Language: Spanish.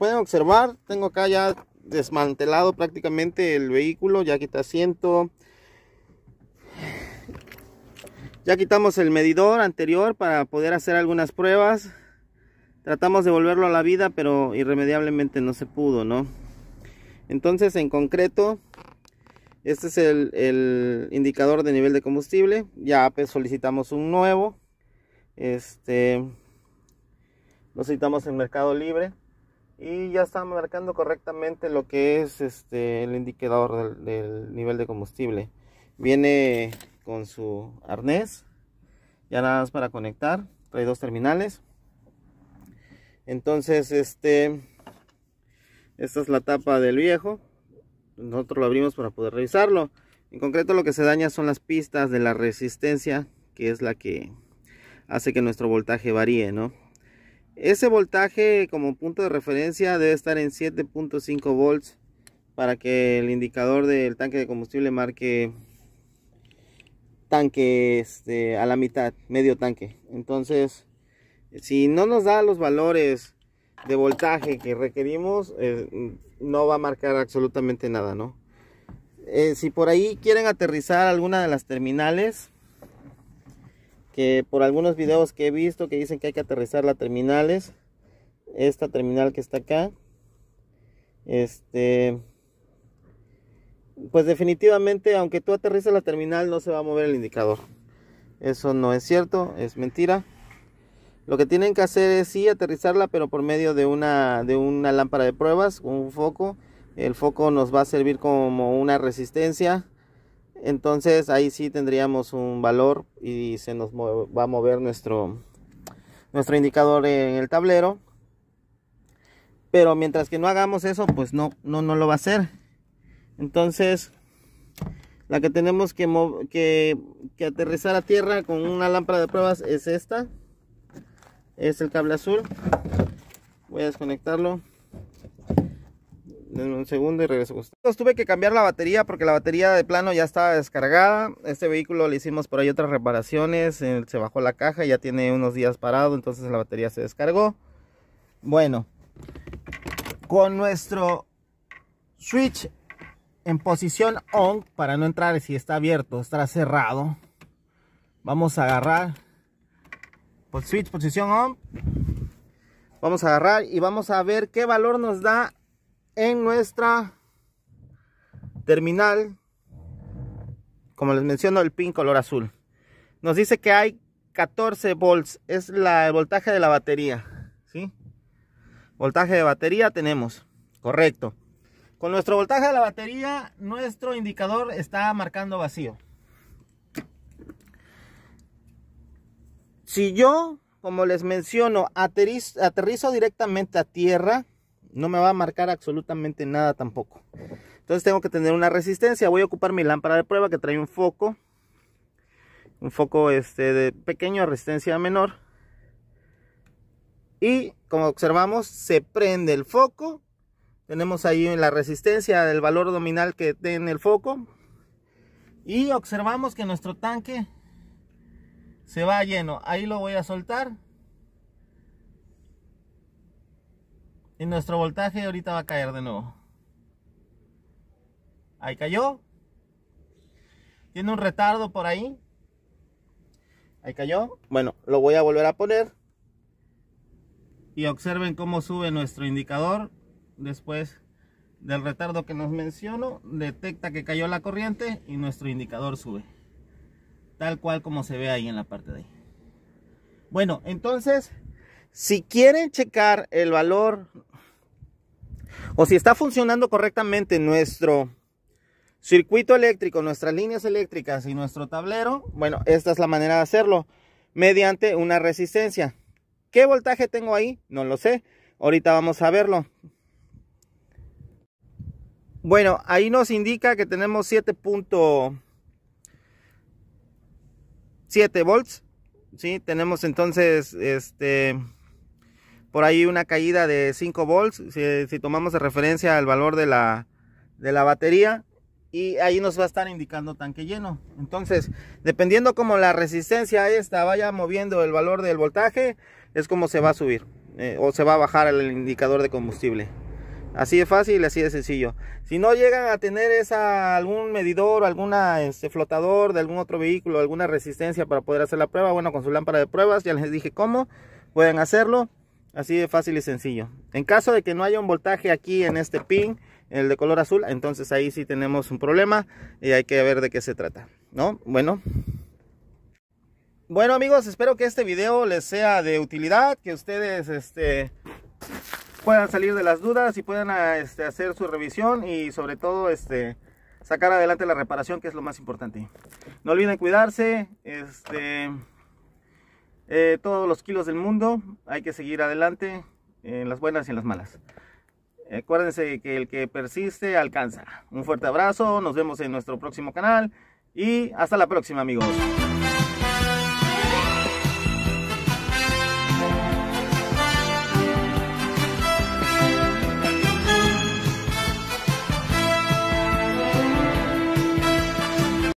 pueden observar, tengo acá ya desmantelado prácticamente el vehículo, ya quita asiento. Ya quitamos el medidor anterior para poder hacer algunas pruebas. Tratamos de volverlo a la vida, pero irremediablemente no se pudo, ¿no? Entonces, en concreto, este es el, indicador de nivel de combustible. Ya pues, solicitamos un nuevo. Este, lo citamos en Mercado Libre y ya está marcando correctamente lo que es este el indicador del, nivel de combustible viene con su arnés ya nada más para conectar trae dos terminales entonces este esta es la tapa del viejo nosotros lo abrimos para poder revisarlo en concreto lo que se daña son las pistas de la resistencia que es la que hace que nuestro voltaje varíe no ese voltaje como punto de referencia debe estar en 7.5 volts para que el indicador del tanque de combustible marque tanque este, a la mitad, medio tanque. Entonces, si no nos da los valores de voltaje que requerimos, eh, no va a marcar absolutamente nada, ¿no? Eh, si por ahí quieren aterrizar alguna de las terminales, que por algunos videos que he visto que dicen que hay que aterrizar las terminales esta terminal que está acá este pues definitivamente aunque tú aterrices la terminal no se va a mover el indicador eso no es cierto es mentira lo que tienen que hacer es sí aterrizarla pero por medio de una de una lámpara de pruebas un foco el foco nos va a servir como una resistencia entonces ahí sí tendríamos un valor y se nos va a mover nuestro, nuestro indicador en el tablero. Pero mientras que no hagamos eso, pues no, no, no lo va a hacer. Entonces, la que tenemos que, que aterrizar a tierra con una lámpara de pruebas es esta. Es el cable azul. Voy a desconectarlo en un segundo y regreso tuve que cambiar la batería porque la batería de plano ya estaba descargada. Este vehículo le hicimos por ahí otras reparaciones, eh, se bajó la caja, ya tiene unos días parado, entonces la batería se descargó. Bueno, con nuestro switch en posición on, para no entrar si está abierto, Estará cerrado, vamos a agarrar pues, switch posición on. Vamos a agarrar y vamos a ver qué valor nos da en nuestra terminal, como les menciono, el pin color azul. Nos dice que hay 14 volts, es la, el voltaje de la batería, ¿sí? Voltaje de batería tenemos, correcto. Con nuestro voltaje de la batería, nuestro indicador está marcando vacío. Si yo, como les menciono, aterrizo directamente a tierra, no me va a marcar absolutamente nada tampoco. Entonces tengo que tener una resistencia. Voy a ocupar mi lámpara de prueba que trae un foco. Un foco este de pequeño, resistencia menor. Y como observamos, se prende el foco. Tenemos ahí la resistencia del valor nominal que tiene el foco. Y observamos que nuestro tanque se va lleno. Ahí lo voy a soltar. Y nuestro voltaje ahorita va a caer de nuevo. Ahí cayó. Tiene un retardo por ahí. Ahí cayó. Bueno, lo voy a volver a poner. Y observen cómo sube nuestro indicador. Después del retardo que nos menciono, detecta que cayó la corriente y nuestro indicador sube. Tal cual como se ve ahí en la parte de ahí. Bueno, entonces, si quieren checar el valor o si está funcionando correctamente nuestro circuito eléctrico, nuestras líneas eléctricas y nuestro tablero, bueno, esta es la manera de hacerlo, mediante una resistencia. ¿Qué voltaje tengo ahí? No lo sé. Ahorita vamos a verlo. Bueno, ahí nos indica que tenemos 7.7 volts. ¿sí? Tenemos entonces este por ahí una caída de 5 volts, si, tomamos de referencia el valor de la, de la batería, y ahí nos va a estar indicando tanque lleno. Entonces, dependiendo como la resistencia esta vaya moviendo el valor del voltaje, es como se va a subir eh, o se va a bajar el indicador de combustible. Así de fácil, así de sencillo. Si no llegan a tener esa, algún medidor, alguna este, flotador de algún otro vehículo, alguna resistencia para poder hacer la prueba, bueno, con su lámpara de pruebas, ya les dije cómo pueden hacerlo. Así de fácil y sencillo. En caso de que no haya un voltaje aquí en este pin, el de color azul, entonces ahí sí tenemos un problema y hay que ver de qué se trata, ¿no? Bueno. Bueno amigos, espero que este video les sea de utilidad, que ustedes este, puedan salir de las dudas y puedan este, hacer su revisión y sobre todo este, sacar adelante la reparación que es lo más importante. No olviden cuidarse, este, eh, todos los kilos del mundo, hay que seguir adelante en las buenas y en las malas. Acuérdense que el que persiste alcanza. Un fuerte abrazo, nos vemos en nuestro próximo canal y hasta la próxima amigos.